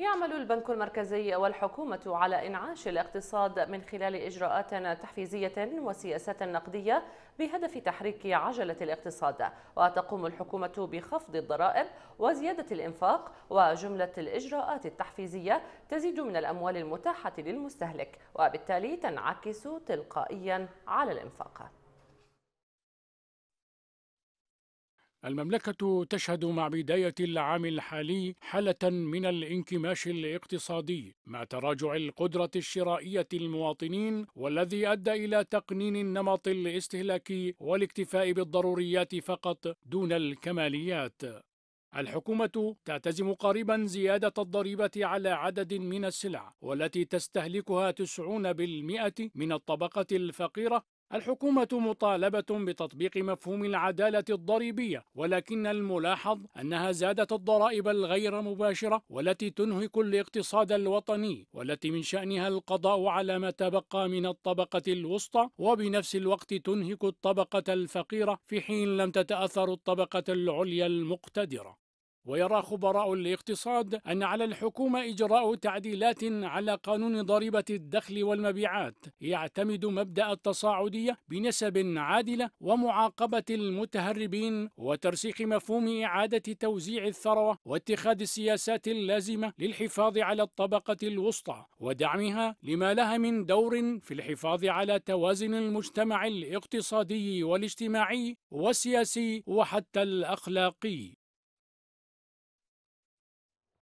يعمل البنك المركزي والحكومة على إنعاش الاقتصاد من خلال إجراءات تحفيزية وسياسات نقدية بهدف تحريك عجلة الاقتصاد وتقوم الحكومة بخفض الضرائب وزيادة الإنفاق وجملة الإجراءات التحفيزية تزيد من الأموال المتاحة للمستهلك وبالتالي تنعكس تلقائيا على الإنفاق المملكة تشهد مع بداية العام الحالي حالة من الانكماش الاقتصادي مع تراجع القدرة الشرائية للمواطنين والذي أدى إلى تقنين النمط الاستهلاكي والاكتفاء بالضروريات فقط دون الكماليات. الحكومة تعتزم قريبا زيادة الضريبة على عدد من السلع والتي تستهلكها 90% من الطبقة الفقيرة الحكومة مطالبة بتطبيق مفهوم العدالة الضريبية ولكن الملاحظ أنها زادت الضرائب الغير مباشرة والتي تنهك الاقتصاد الوطني والتي من شأنها القضاء على ما تبقى من الطبقة الوسطى وبنفس الوقت تنهك الطبقة الفقيرة في حين لم تتأثر الطبقة العليا المقتدرة ويرى خبراء الاقتصاد أن على الحكومة إجراء تعديلات على قانون ضريبة الدخل والمبيعات يعتمد مبدأ التصاعدية بنسب عادلة ومعاقبة المتهربين وترسيخ مفهوم إعادة توزيع الثروة واتخاذ السياسات اللازمة للحفاظ على الطبقة الوسطى ودعمها لما لها من دور في الحفاظ على توازن المجتمع الاقتصادي والاجتماعي والسياسي وحتى الأخلاقي